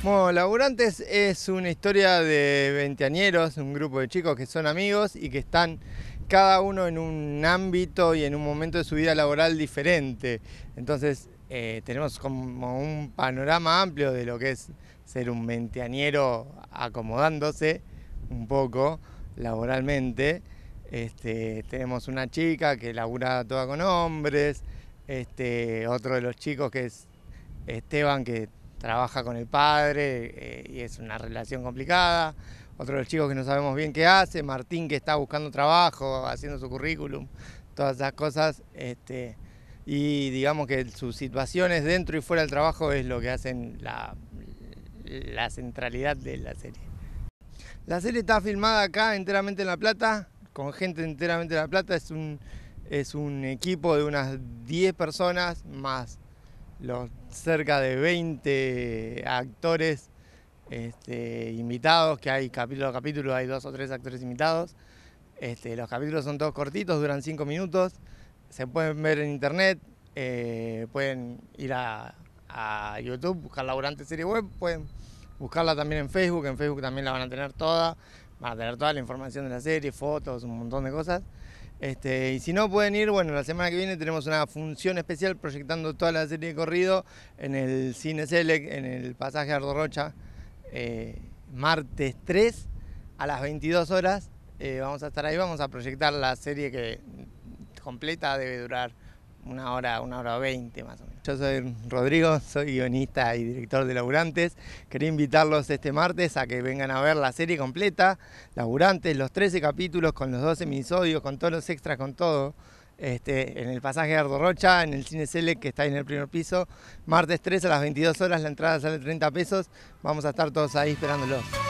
Bueno, Laburantes es una historia de veinteañeros, un grupo de chicos que son amigos y que están cada uno en un ámbito y en un momento de su vida laboral diferente. Entonces eh, tenemos como un panorama amplio de lo que es ser un veinteañero acomodándose un poco laboralmente. Este, tenemos una chica que labura toda con hombres, este, otro de los chicos que es Esteban, que trabaja con el padre eh, y es una relación complicada. Otro de los chicos que no sabemos bien qué hace, Martín que está buscando trabajo, haciendo su currículum, todas esas cosas. Este, y digamos que sus situaciones dentro y fuera del trabajo es lo que hacen la, la centralidad de la serie. La serie está filmada acá enteramente en La Plata, con gente enteramente en La Plata. Es un, es un equipo de unas 10 personas más los cerca de 20 actores este, invitados, que hay capítulo a capítulo, hay dos o tres actores invitados. Este, los capítulos son todos cortitos, duran cinco minutos, se pueden ver en internet, eh, pueden ir a, YouTube, buscar durante Serie Web, pueden buscarla también en Facebook, en Facebook también la van a tener toda, van a tener toda la información de la serie, fotos, un montón de cosas. Este, y si no pueden ir, bueno, la semana que viene tenemos una función especial proyectando toda la serie de corrido en el Cine Select, en el pasaje Ardo Rocha, eh, martes 3 a las 22 horas. Eh, vamos a estar ahí, vamos a proyectar la serie que completa debe durar una hora, una hora veinte más o menos. Yo soy Rodrigo, soy guionista y director de Laburantes. Quería invitarlos este martes a que vengan a ver la serie completa, Laburantes, los 13 capítulos con los 12 episodios, con todos los extras, con todo. Este, en el pasaje de Ardo Rocha, en el Cine Selec, que está ahí en el primer piso. Martes 3 a las 22 horas, la entrada sale 30 pesos. Vamos a estar todos ahí esperándolos.